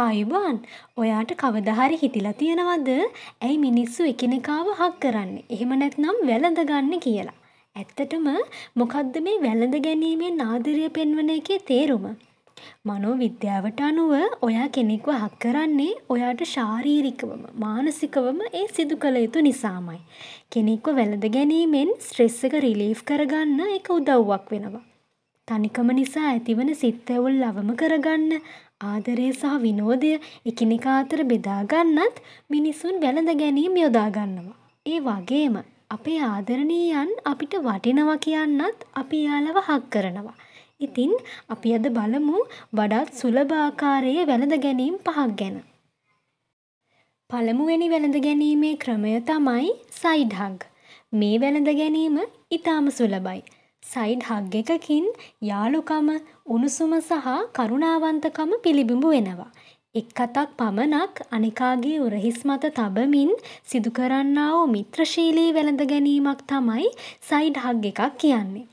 ආයුබෝවන් ඔයාට කවදහරි හිතිලා තියෙනවද ඇයි මිනිස්සු එකිනෙකාව හක් කරන්නේ එහෙම නැත්නම් වැළඳ ගන්න කියලා. ඇත්තටම මොකක්ද මේ වැළඳ ගැනීමෙන් ආදරය පෙන්වන එකේ තේරුම. මනෝ විද්‍යාවට අනුව ඔයා කෙනෙක්ව හක් කරන්නේ ඔයාට ශාරීරිකවම මානසිකවම ඒ සිදු කළ යුතු නිසාමයි. කෙනෙක්ව වැළඳ ගැනීමෙන් ස්ට්‍රෙස් එක රිලීෆ් කරගන්න එක උදව්වක් වෙනවා. තනිකම නිසා ඇතිවන සිත් ඇවුල් අවම කරගන්න ආදරය සහ විනෝදය එකිනෙකා අතර බෙදා ගන්නත් මිනිසුන් වැළඳ ගැනීම් යොදා ගන්නවා. ඒ වගේම අපේ ආදරණීයන් අපිට වටිනවා කියන්නත් අපි එයාලව හක් කරනවා. ඉතින් අපි අද බලමු වඩාත් සුලභ ආකාරයේ වැළඳ ගැනීම් පහක් ගැන. පළමුවෙනි වැළඳ ගැනීමේ ක්‍රමය තමයි සයිඩ් හග්. මේ වැළඳ ගැනීම ඉතාම සුලබයි. සයිඩ් හග් එකකින් යාළුකම උණුසුම සහ කරුණාවන්තකම පිළිබිඹු වෙනවා. එක් අතක් පමණක් අනෙකාගේ උරහිස් මත තබමින් සිදුකරන්නා වූ මිත්‍රශීලී වැළඳ ගැනීමක් තමයි සයිඩ් හග් එකක් කියන්නේ.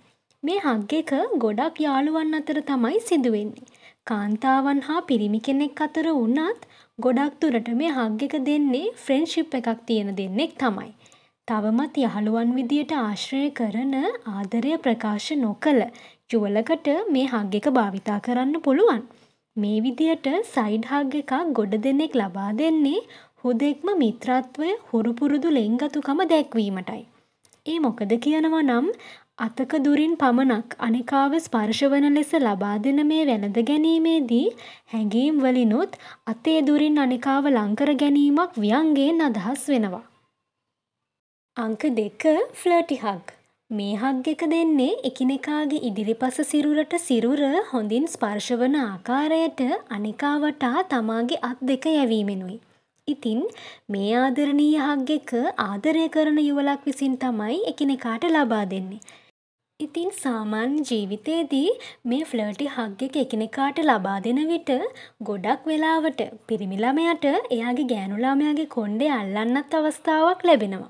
මේ හග් එක ගොඩක් යාළුවන් අතර තමයි සිදුවෙන්නේ. කාන්තාවන් හා පිරිමි කෙනෙක් අතර වුණත් ගොඩක් දුරට මේ හග් එක දෙන්නේ ෆ්‍රෙන්ඩ්ෂිප් එකක් තියෙන දෙන්නෙක් තමයි. තවමත් යහළුවන් විදියට ආශ්‍රය කරන ආදරය ප්‍රකාශ නොකළ යුවලකට මේ හග් එක භාවිතා කරන්න පුළුවන්. මේ විදියට සයිඩ් හග් එකක් ගොඩ දෙනෙක් ලබා දෙන්නේ හුදෙක්ම මිත්‍රත්වය හුරුපුරුදු ලෙංගතුකම දැක්වීමටයි. ඒ මොකද කියනවා නම් අතක දුරින් පමණක් අනෙකාව ස්පර්ශවන ලෙස ලබා දෙන මේ වැළඳ ගැනීමේදී හැඟීම් වලිනුත් අතේ දුරින් අනෙකාව ලංකර ගැනීමක් ව්‍යංගයෙන් අදහස් වෙනවා. අංක දෙක ෆ්ලර්ටි හග්. මේ හග් එක දෙන්නේ එකිනෙකාගේ ඉදිරිපස සිරුරට සිරුර හොඳින් ස්පර්ශ වන ආකාරයට අනෙකා වටා තමාගේ අත් දෙක යැවීමෙනුයි. ඉතින් මේ ආදරණීය හග් එක ආදරය කරන යුවලක් විසින් තමයි එකිනෙකාට ලබා දෙන්නේ. ඉතින් සාමාන්‍ය ජීවිතයේදී මේ ෆ්ලර්ටි හග් එක එකිනෙකාට ලබා දෙන විට ගොඩක් වෙලාවට පිරිමි ළමයට එයාගේ ගෑනු ළමයාගේ කොණ්ඩේ අල්ලන්නත් අවස්ථාවක් ලැබෙනවා.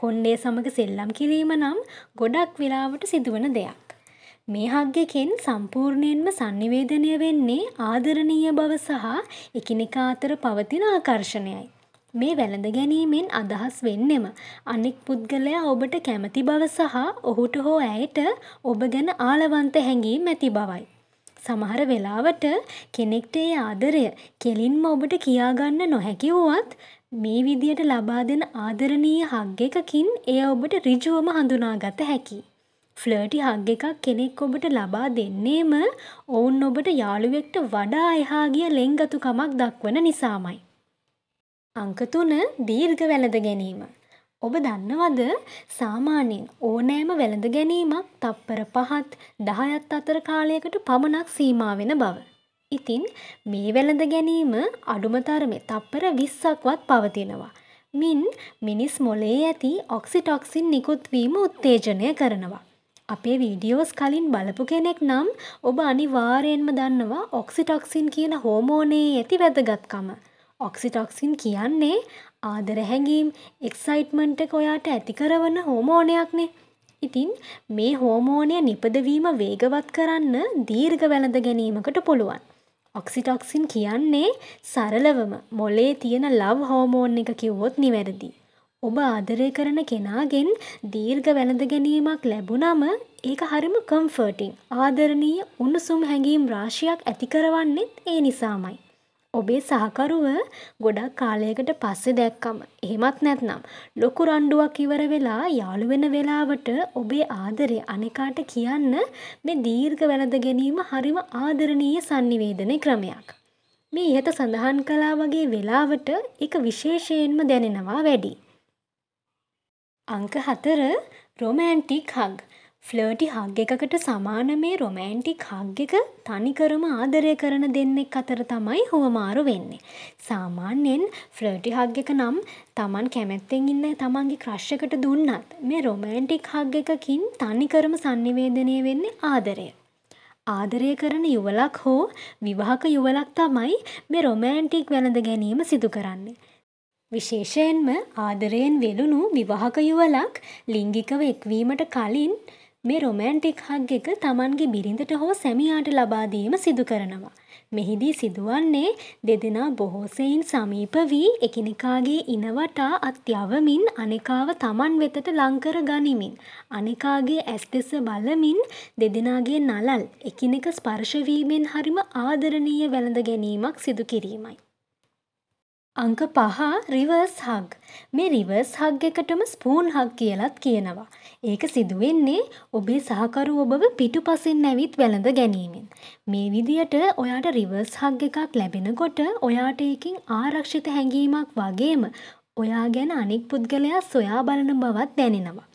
කොණ්ඩය සමඟ සෙල්ලම් කිරීම නම් ගොඩක් වෙලාවට සිදුවන දෙයක්. මේ හක්ගෙකෙන් සම්පූර්ණයෙන්ම සන්නිවේදනය වෙන්නේ ආදරණීය බව සහ එකිනෙකා අතර පවතින ආකර්ෂණයයි. මේ වැළඳ ගැනීමෙන් අදහස් වෙන්නෙම අනෙක් පුද්ගලයා ඔබට කැමති බව සහ ඔහුට හෝ ඇයට ඔබ ගැන ආලවන්ත හැඟීම් ඇති බවයි. සමහර වෙලාවට කෙනෙක්ට ඒ ආදරය කෙලින්ම ඔබට කියාගන්න නොහැකි වුවත් මේ විදියට ලබා දෙන ආදරණීය හග් එකකින් එය ඔබට ඍජුවම හඳුනාගත හැකියි. ෆ්ලර්ටි හග් එකක් කෙනෙක් ඔබට ලබා දෙන්නේම ඔවුන් ඔබට යාළුවෙක්ට වඩා එහා ගිය ලෙංගතුකමක් දක්වන නිසාමයි. අංක තුන දීර්ඝ වැළඳ ගැනීම. ඔබ දන්නවද සාමාන්‍යයෙන් ඕනෑම වැළඳ ගැනීමක් තත්පර පහත් දහයත් අතර කාලයකට පමණක් සීමා වෙන බව. ඉතින් මේ වැළඳ ගැනීම අඩුම තරමේ තත්පර විස්සක්වත් පවතිනවා. මින් මිනිස් මොලේ ඇති ඔක්සිටොක්සින් නිකුත්වීම උත්තේජනය කරනවා. අපේ වීඩියෝස් කලින් බලපු කෙනෙක් නම් ඔබ අනිවාරයෙන්ම දන්නවා ඔක්සිටොක්සින් කියන හෝමෝනයේ ඇති වැදගත්කම. ඔක්සිටොක්සින් කියන්නේ ආදර හැඟීම් එක්සයිට්මන්ට කොයාට ඇතිකරවන හෝමෝනයක්නේ. ඉතින් මේ හෝමෝනය නිපදවීම වේගවත් කරන්න දීර්ඝ වැළඳ ගැනීමකට පුළුවන්. ඔක්සිටොක්සින් කියන්නේ සරලවම මොලේ තියෙන ලව් හෝමෝන් එක කිව්වොත් නිවැරදි. ඔබ ආදරය කරන කෙනාගෙන් දීර්ඝ වැළඳ ගැනීමක් ලැබුණම ඒක හරිම කම්ෆර්ටිං ආදරණීය උණුසුම් හැඟීම් රාශියක් ඇතිකරවන්නෙත් ඒ නිසාමයි. ඔබේ සහකරුව ගොඩක් කාලයකට පස්සේ දැක්කම එහෙමත් නැත්නම් ලොකු රණ්ඩුවක් ඉවර වෙලා යාළු වෙන වෙලාවට ඔබේ ආදරය අනෙකාට කියන්න මේ දීර්ඝ වැළඳ ගැනීම හරිම ආදරණීය sannivedana ක්‍රමයක්. මේ ඉහත සඳහන් කළා වගේ වෙලාවට ඒක විශේෂයෙන්ම දැනෙනවා වැඩි. අංක 4 රොමැන්ටික් හග් ෆ්ලර්ටි හග් එකකට සමාන මේ රොමෑන්ටික් හග් එක තනිකරම ආදරය කරන දෙන්නෙක් අතර තමයි හුවමාරු වෙන්නේ. සාමාන්‍යයෙන් ෆ්ලර්ටි හග් එක නම් තමන් කැමැත්තෙන් ඉන්න තමන්ගේ ක්‍රශ්කට දුන්නත් මේ රොමෑන්ටික් හග් එකකින් තනිකරම සංනිවේදනය වෙන්නේ ආදරය. ආදරය කරන යුවලක් හෝ විවාහක යුවලක් තමයි මේ රොමෑන්ටික් වැළඳ ගැනීම සිදු කරන්නේ. විශේෂයෙන්ම ආදරයෙන් වෙලුණු විවාහක යුවලක් ලිංගිකව එක්වීමට කලින් මේ රොමෑන්ටික් හග් එක තමන්ගේ බිරිඳට හෝ සැමියාට ලබාදීම සිදු කරනවා. මෙහිදී සිදුවන්නේ දෙදෙනා බොහෝසයින් සමීප වී එකනිකාගේ ඉනවටා අත්‍යවමින් අනෙකාව තමන් වෙතට ලංකර ගනිමින්. අනෙකාගේ ඇස් දෙස බලමින් දෙදෙනගේ නලල් එකිනෙක ස්පර්ශවීමෙන් හරිම ආදරණීය වැළඳ ගැනීමක් සිදු කිරීමයි. අංක පහ රිවර්ස් හග්. මේ රිවර්ස් හග් එකටම ස්පූන් හග් කියලත් කියනවා. ඒක සිදුවෙන්නේ ඔබේ සහකරු ඔබව පිටුපසින් ඇවිත් වැළඳ ගැනීමෙන්. මේ විදියට ඔයාට රිවර්ස් හග් එකක් ලැබෙනකොට ඔයාට ඒකින් ආරක්ෂිත හැඟීමක් වගේම ඔයා ගැන අනෙක් පුද්ගලයා සොයා බලන බවත් දැනෙනවා.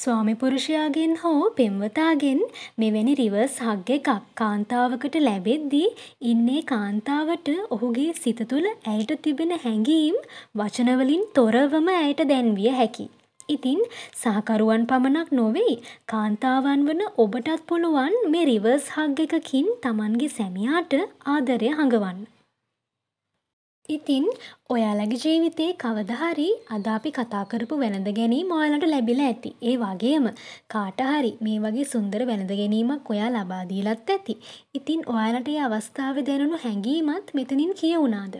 ස්වාමිපුරුෂයාගෙන් හෝ පෙම්වතාගෙන් මෙවැනි රිවර්ස් හග් එකක් කාන්තාවකට ලැබෙද්දී ඉන්නේ කාන්තාවට ඔහුගේ සිත තුළ ඇයට තිබෙන හැඟීම් වචනවලින් තොරවම ඇයට දැන්විය හැකි. ඉතින් සහකරුවන් පමණක් නොවෙයි කාන්තාවන් වන ඔබටත් පුළුවන් මේ රිවර්ස් හග් එකකින් තමන්ගේ සැමියාට ආදරය හඟවන්න. ඉතින් ඔයාලගේ ජීවිතයේ කවදහරි අද අපි කතා කරපු වැළඳ ගැනීම් ඔයාලට ලැබිලා ඇති. ඒ වගේම කාට හරි මේ වගේ සුන්දර වැළඳ ගැනීමක් ඔයා ලබා දීලත් ඇති. ඉතින් ඔයාලට ඒ අවස්ථාවේ දැනුණු හැඟීමත් මෙතනින් කියවුණාද?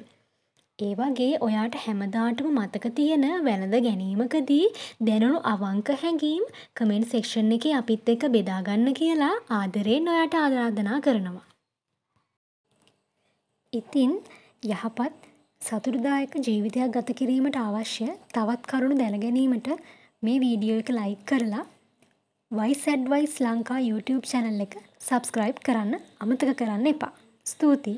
ඒ වගේ ඔයාට හැමදාටම මතක තියෙන වැළඳ ගැනීමකදී දැනුණු අවංක හැඟීම් කමෙන්ට් සෙක්ෂන් එකේ අපිත් එක්ක බෙදා ගන්න කියලා ආදරයෙන් ඔයාට ආරාධනා කරනවා. ඉතින් යහපත් සතුටුදායක ජීවිතයක් ගත කිරීමට අවශ්‍ය තවත් කරුණු දැනගැනීමට මේ වීඩියෝ එක ලයික් කරලා wise advice Lanka YouTube channel එක සබස්ක්‍රයිබ් කරන්න අමතක කරන්න එපා. ස්තුතියි!